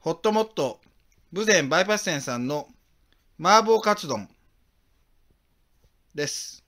ホットモット、ゼンバイパス店さんの麻婆カツ丼です。